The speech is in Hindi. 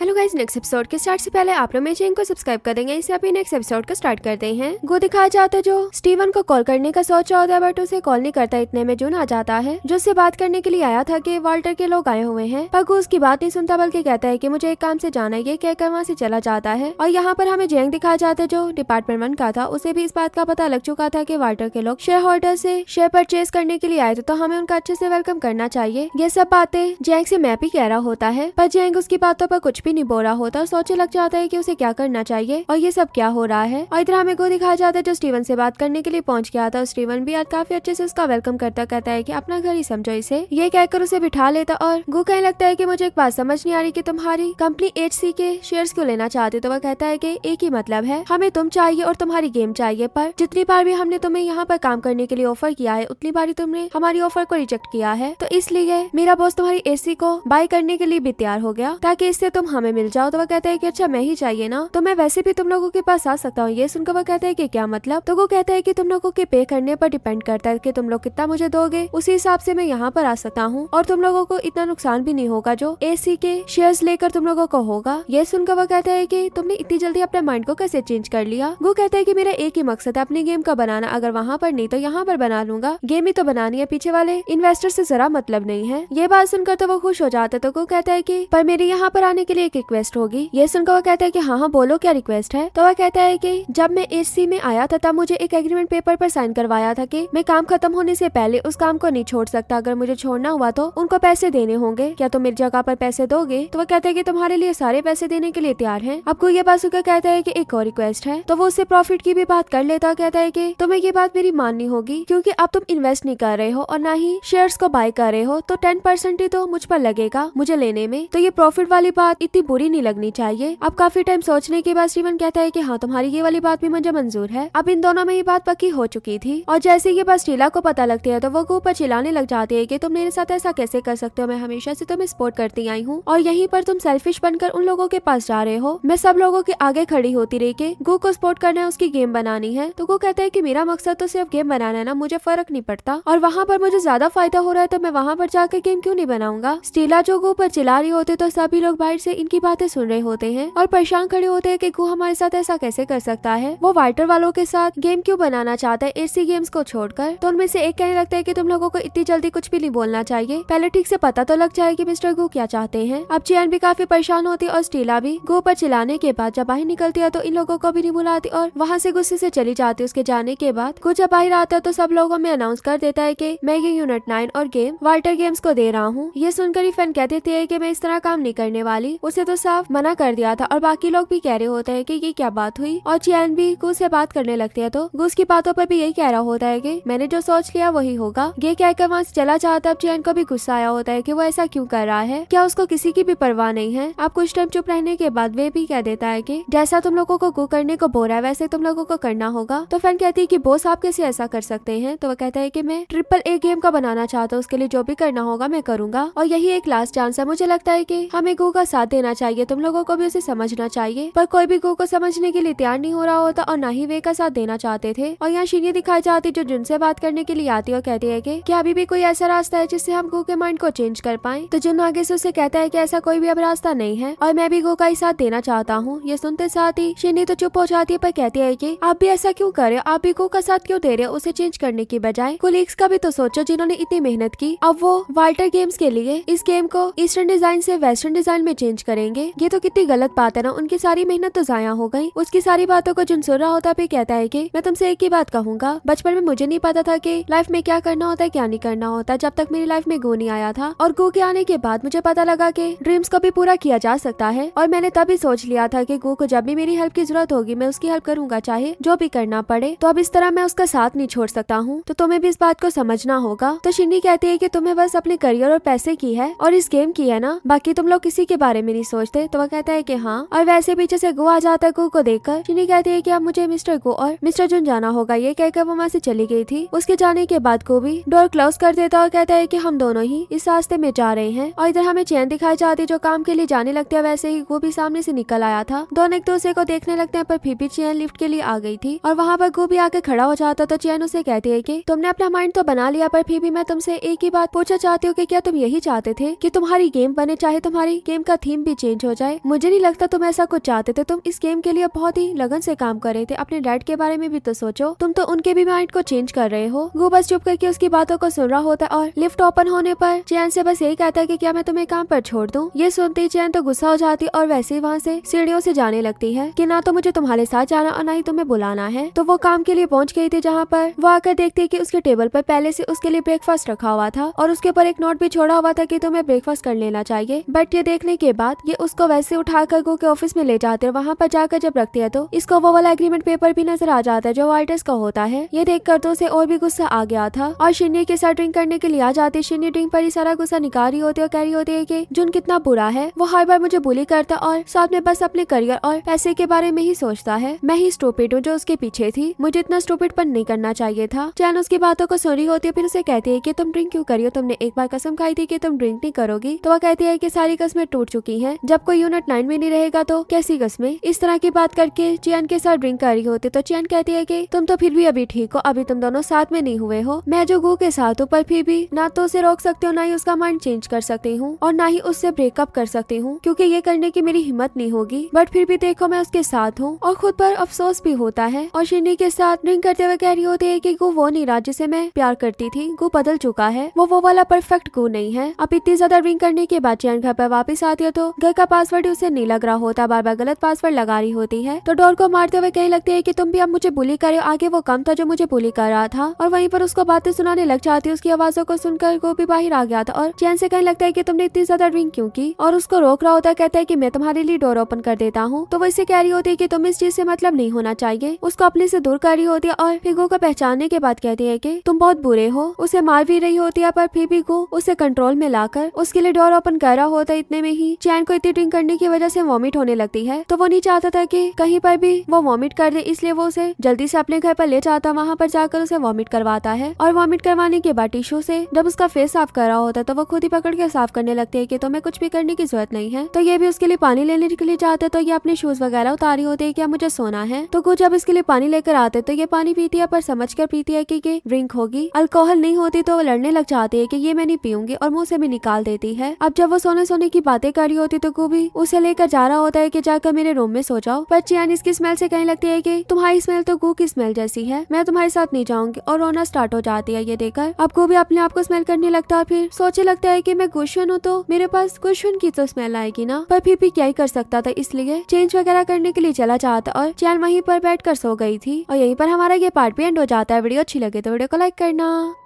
हेलो गाइस नेक्स्ट एपिसोड के स्टार्ट से पहले आप लोग मेरे चैनल को सब्सक्राइब कर देंगे इससे अभी नेक्स्ट एपिसोड का स्टार्ट करते हैं गो दिखाया जाता है जो स्टीवन को कॉल करने का सोच रहा होता है बट उसे कॉल नहीं करता इतने में जून आ जाता है जो उससे बात करने के लिए आया था कि वाल्टर के लोग आए हुए हैं पर उसकी बात नहीं सुनता बल्कि कहता है की मुझे एक काम से जाना है ये कहकर वहाँ से चला जाता है और यहाँ पर हमें जेंग दिखाया जाता है जो डिपार्टमेंट वन का था उसे भी इस बात का पता लग चुका था की वाल्टर के लोग शेयर होल्डर से शेयर परचेज करने के लिए आए थे तो हमें उनका अच्छे से वेलकम करना चाहिए ये सब बातें जेंग से मैं भी कह रहा होता है पर जेंग उसकी बातों पर कुछ भी नहीं रहा होता और सोचे लग जाता है की उसे क्या करना चाहिए और ये सब क्या हो रहा है और इधर हमें को दिखाया जाता है जो स्टीवन से बात करने के लिए पहुंच गया था और स्टीवन भी आज काफी अच्छे से उसका वेलकम करता कहता है की अपना घर ही समझो इसे ये कहकर उसे बिठा लेता और गु कहने लगता है की मुझे एक बात समझ नहीं आ रही की तुम्हारी कंपनी एच के शेयर क्यों लेना चाहते तो वह कहता है की एक ही मतलब है हमें तुम चाहिए और तुम्हारी गेम चाहिए पर जितनी बार भी हमने तुम्हें यहाँ पर काम करने के लिए ऑफर किया है उतनी बार तुमने हमारी ऑफर को रिजेक्ट किया है तो इसलिए मेरा बॉस तुम्हारी एसी को बाय करने के लिए भी तैयार हो गया ताकि इससे तुम हमें मिल जाओ तो वह कहता है की अच्छा मैं ही चाहिए ना तो मैं वैसे भी तुम लोगों के पास आ सकता हूँ ये सुनकर वह कहता है की क्या मतलब तो वो कहता है की तुम लोगों के पे करने पर डिपेंड करता है की तुम लोग कितना मुझे दोगे उसी हिसाब से मैं यहाँ पर आ सकता हूँ और तुम लोगों को इतना नुकसान भी नहीं होगा जो सी के शेयर लेकर तुम लोगों को होगा ये सुनकर वह कहता है की तुमने इतनी जल्दी अपने माइंड को कैसे चेंज कर लिया वो कहता है की मेरा एक ही मकसद है अपनी गेम का बनाना अगर वहाँ पर नहीं तो यहाँ पर बना लूंगा गेम ही तो बनानी है पीछे वाले इन्वेस्टर ऐसी जरा मतलब नहीं है ये बात सुनकर तो वो खुश हो जाता तो वो कहता है की पर मेरे यहाँ पर आने के लिए एक रिक्वेस्ट होगी ये सुनकर वो कहता है की हाँ हाँ बोलो क्या रिक्वेस्ट है तो वह कहता है की जब मैं सी में आया था तब मुझे एक एग्रीमेंट पेपर पर साइन करवाया था की मैं काम खत्म होने से पहले उस काम को नहीं छोड़ सकता अगर मुझे छोड़ना हुआ तो उनको पैसे देने होंगे क्या तुम तो मेरी जगह पर पैसे दोगे तो वह कहते है की तुम्हारे लिए सारे पैसे देने के लिए तैयार है आपको ये बात सुनकर कहता है की एक और रिक्वेस्ट है तो वो उससे प्रॉफिट की भी बात कर लेता कहता है की तुम्हें ये बात मेरी माननी होगी क्यूँकी अब तुम इन्वेस्ट नहीं कर रहे हो और ना ही शेयर को बाय कर रहे हो तो टेन परसेंट ही तो मुझ पर लगेगा मुझे लेने में तो ये प्रॉफिट वाली बात इतनी बुरी नहीं लगनी चाहिए अब काफी टाइम सोचने के बाद स्टीवन कहता है की हाँ तुम्हारी ये वाली बात भी मुझे मंजूर है अब इन दोनों में ये बात पक्की हो चुकी थी और जैसे ये बस स्टीला को पता लगती है तो वो ऊपर चिल्लाने लग जाती है की तुम मेरे साथ ऐसा कैसे कर सकते हो मैं हमेशा ऐसी तुम्हें सपोर्ट करती आई हूँ और यही पर तुम सेल्फिश बनकर उन लोगों के पास जा रहे हो मैं सब लोगों के आगे खड़ी होती रही के गो को सपोर्ट करना है उसकी गेम बनानी है तो गो कहता है की मेरा मकसद तो सिर्फ गेम बनाना है ना मुझे फर्क नहीं पड़ता और वहाँ पर मुझे ज्यादा फायदा हो रहा है तो मैं वहाँ पर जाकर गेम क्यों नहीं बनाऊंगा स्टीला जो गो पर चिल्ला रही होती तो सभी लोग बाहर से मशीन की बातें सुन रहे होते हैं और परेशान खड़े होते हैं कि गु हमारे साथ ऐसा कैसे कर सकता है वो वाइटर वालों के साथ गेम क्यों बनाना चाहता है एसी गेम्स को छोड़कर तो उनमें से एक कहने लगता है की तुम लोगों को इतनी जल्दी कुछ भी नहीं बोलना चाहिए पहले ठीक से पता तो लग जाए की मिस्टर गो क्या चाहते हैं अब चैन भी काफी परेशान होती और स्टीला भी गो पर चिलाने के बाद जब बाहर निकलती है तो इन लोगों को भी नहीं बुलाती और वहाँ से गुस्से से चली जाती है उसके जाने के बाद गु जब बाहर आता है तो सब लोगों में अनाउंस कर देता है की मैं ये यूनिट नाइन और गेम वाल्टर गेम्स को दे रहा हूँ ये सुनकर ही फैन कह देती है की मैं इस तरह काम नहीं करने वाली उसे तो साफ मना कर दिया था और बाकी लोग भी कह रहे होते हैं कि ये क्या बात हुई और चैन भी गु से बात करने लगती है तो गु उसकी बातों पर भी यही कह रहा होता है की मैंने जो सोच लिया वही होगा ये कहकर वहाँ चला जाता अब चैन को भी गुस्सा आया होता है की वो ऐसा क्यूँ कर रहा है क्या उसको किसी की भी परवाह नहीं है अब कुछ टाइम चुप रहने के बाद वे भी कह देता है की जैसा तुम लोगो को गु करने को बोरा है वैसे तुम लोगो को करना होगा तो फैन कहती है की बोस आप कैसे ऐसा कर सकते हैं तो वो कहता है की मैं ट्रिपल ए गेम का बनाना चाहता हूँ उसके लिए जो भी करना होगा मैं करूंगा और यही एक लास्ट चांस है मुझे लगता है की हमें गु का साथ देना चाहिए तुम लोगों को भी उसे समझना चाहिए पर कोई भी गो को समझने के लिए तैयार नहीं हो रहा होता और ना ही वे का साथ देना चाहते थे और यहाँ शीनी दिखाई जाती जो जिनसे बात करने के लिए आती और कहती है की क्या अभी भी कोई ऐसा रास्ता है जिससे हम गो के माइंड को चेंज कर पाए तो जिन आगे से उसे कहता है की ऐसा कोई भी अब रास्ता नहीं है और मैं भी गो का ही साथ देना चाहता हूँ ये सुनते साथ ही शीनी तो चुप हो जाती है पर कहती है की आप भी ऐसा क्यों करे आप भी गो का साथ क्यों दे रहे हो उसे चेंज करने की बजाय कोलिग्स का भी तो सोचो जिन्होंने इतनी मेहनत की अब वो वाल्टर गेम्स के लिए इस गेम को ईस्टर्न डिजाइन से वेस्टर्न डिजाइन में चेंज करेंगे ये तो कितनी गलत बात है ना उनकी सारी मेहनत तो जाया हो गई उसकी सारी बातों को सुन रहा होता भी कहता है की मैं तुमसे एक ही बात कहूंगा बचपन में मुझे नहीं पता था की लाइफ में क्या करना होता है क्या नहीं करना होता जब तक मेरी लाइफ में गो नहीं आया था और गो के आने के बाद मुझे पता लगा की ड्रीम्स को भी पूरा किया जा सकता है और मैंने तभी सोच लिया था की गो को जब भी मेरी हेल्प की जरूरत होगी मैं उसकी हेल्प करूंगा चाहे जो भी करना पड़े तो अब इस तरह मैं उसका साथ नहीं छोड़ सकता हूँ तो तुम्हें भी इस बात को समझना होगा तो शिन्नी कहती है की तुम्हें बस अपने करियर और पैसे की है और इस गेम की है ना बाकी तुम लोग किसी के बारे में नहीं सोचते तो वह कहता है की हाँ और वैसे पीछे से गो आ जाता है गो को देखकर चीनी कहती है की अब मुझे मिस्टर गो और मिस्टर जुन जाना होगा ये कहकर वो वहाँ से चली गई थी उसके जाने के बाद को भी डोर क्लोज कर देता और कहता है की हम दोनों ही इस रास्ते में जा रहे हैं और इधर हमें चैन दिखाई जाती जो काम के लिए जाने लगते हैं वैसे ही गो भी सामने से निकल आया था दोनों एक दूसरे को देखने लगते हैं पर फिर भी चैन लिफ्ट के लिए आ गई थी और वहाँ पर गो भी आके खड़ा हो जाता तो चैन उसे कहती है की तुमने अपना माइंड तो बना लिया पर फिर भी मैं तुमसे एक ही बात पूछना चाहती हूँ की क्या तुम यही चाहते थे की तुम्हारी गेम बने चाहे तुम्हारी गेम का थीम भी चेंज हो जाए मुझे नहीं लगता तुम ऐसा कुछ चाहते थे तुम इस गेम के लिए बहुत ही लगन से काम कर रहे थे अपने डैड के बारे में भी तो सोचो तुम तो उनके भी माइंड को चेंज कर रहे हो वो बस चुप करके उसकी बातों को सुन रहा होता और लिफ्ट ओपन होने पर चैन से बस यही कहता है की क्या मैं तुम्हें काम पर छोड़ दूँ ये सुनते ही चैन तो गुस्सा हो जाती और वैसे ही वहाँ से सीढ़ियों से जाने लगती है की ना तो मुझे तुम्हारे साथ जाना और ना ही तुम्हें बुलाना है तो वो काम के लिए पहुँच गई थी जहाँ पर वो आकर देखती है की उसके टेबल पर पहले से उसके लिए ब्रेकफास्ट रखा हुआ था और उसके ऊपर एक नोट भी छोड़ा हुआ था की तुम्हें ब्रेकफास्ट कर लेना चाहिए बट ये देखने के बाद बाद ये उसको वैसे उठा कर गो के ऑफिस में ले जाते हैं वहाँ पर जाकर जब रखती है तो इसको वो वाला एग्रीमेंट पेपर भी नजर आ जाता है जो वाल्टर्स का होता है ये देख कर तो उसे और भी गुस्सा आ गया था और शिन्नी के साथ ड्रिंक करने के लिए आ जाती है शिन्नी ड्रिंक पर ही सारा गुस्सा निकाल रही होती है और कह रही होती है की जुन कितना बुरा है वो हर बार मुझे बुली करता और साथ में बस अपने करियर और पैसे के बारे में ही सोचता है मैं ही स्टूपिड हूँ जो उसके पीछे थी मुझे इतना स्टूपिड पर नहीं करना चाहिए था चैन उसकी बातों को सुनी होती है फिर उसे कहती है की तुम ड्रिंक क्यूँ करियो तुमने एक बार कसम खाई थी की तुम ड्रिंक नहीं करोगी तो वह कहती है की सारी कसमें टूट चुकी है है जब कोई यूनिट नाइन में नहीं रहेगा तो कैसी में इस तरह की बात करके चियन के साथ ड्रिंक कर रही होती तो चियन कहती है की तुम तो फिर भी अभी ठीक हो अभी तुम दोनों साथ में नहीं हुए हो मैं जो गु के साथ हूँ पर फिर भी ना तो उसे रोक सकती हूँ ना ही उसका माइंड चेंज कर सकती हूँ और ना ही उससे ब्रेकअप कर सकती हूँ क्यूँकी ये करने की मेरी हिम्मत नहीं होगी बट फिर भी देखो मैं उसके साथ हूँ और खुद पर अफसोस भी होता है और शिनी के साथ ड्रिंक करते हुए कह रही होती है की गु वो नहीं रहा जिसे मैं प्यार करती थी गु बदल चुका है वो वो वाला परफेक्ट गु नहीं है अब इतनी ज्यादा ड्रिंक करने के बाद चैन घर पर वापस आती है तो घर का पासवर्ड उसे नहीं लग रहा होता बार बार गलत पासवर्ड लगा रही होती है तो डोर को मारते हुए कहने लगती है की तुम भी अब मुझे बुली करे आगे वो कम था जो मुझे बुली कर रहा था और वहीं पर उसको बातें सुनाने लग जाती है उसकी आवाजों को सुनकर वो भी बाहर आ गया था और चैन से कहने लगता है की तुमने इतनी ज्यादा ड्रिंक क्यूँ की और उसको रोक रहा होता कहता है की मैं तुम्हारे लिए डोर ओपन कर देता हूँ तो वो इसे कह रही होती है की तुम इस चीज से मतलब नहीं होना चाहिए उसको अपने से दूर कर रही होती है और फिगो को पहचानने के बाद कहती है की तुम बहुत बुरे हो उसे मार भी रही होती है पर फिर भी गो उसे कंट्रोल में लाकर उसके लिए डोर ओपन कर रहा होता इतने में ही चैन सैन को इतनी ड्रिंक करने की वजह से वॉमिट होने लगती है तो वो नहीं चाहता था कि कहीं पर भी वो वॉमिट कर दे इसलिए वो उसे जल्दी से अपने घर पर ले जाता वहाँ पर जाकर उसे वॉमिट करवाता है और वॉमिट करवाने के बाद टिश्यू से जब उसका फेस साफ कर रहा होता है तो वो खुद ही पकड़ के साफ करने लगती है की तुम्हें कुछ भी करने की जरूरत नहीं है तो ये भी उसके लिए पानी लेने के लिए जाते तो ये अपने शूज वगैरह उतारी होती है क्या मुझे सोना है तो कुछ जब इसके लिए पानी लेकर आते तो ये पानी पीती है पर समझ कर पीती है की ड्रिंक होगी अल्कोहल नहीं होती तो वो लड़ने लग जाती है की ये मैं नहीं पीऊंगी और मुँह से भी निकाल देती है अब जब वो सोने सोने की बातें कर रही होती तो गोभी उसे लेकर जा रहा होता है कि जाकर मेरे रूम में सो जाओ पर चियान इसकी स्मेल से कहीं लगती है कि तुम्हारी स्मेल तो गो की स्मेल जैसी है मैं तुम्हारे साथ नहीं जाऊंगी और रोना स्टार्ट हो जाती है ये देखकर अब गोभी अपने आप को स्मेल करने लगता है फिर सोचे लगता है की मैं गुशन हूँ तो मेरे पास गुशन की तो स्मेल आएगी ना पर फिर भी क्या ही कर सकता था इसलिए चेंज वगैरह करने के लिए चला जाता और चैन वहीं पर बैठ कर सो गई थी और यहीं पर हमारा ये पार्ट भी एंड हो जाता है वीडियो अच्छी लगे तो वीडियो को लाइक करना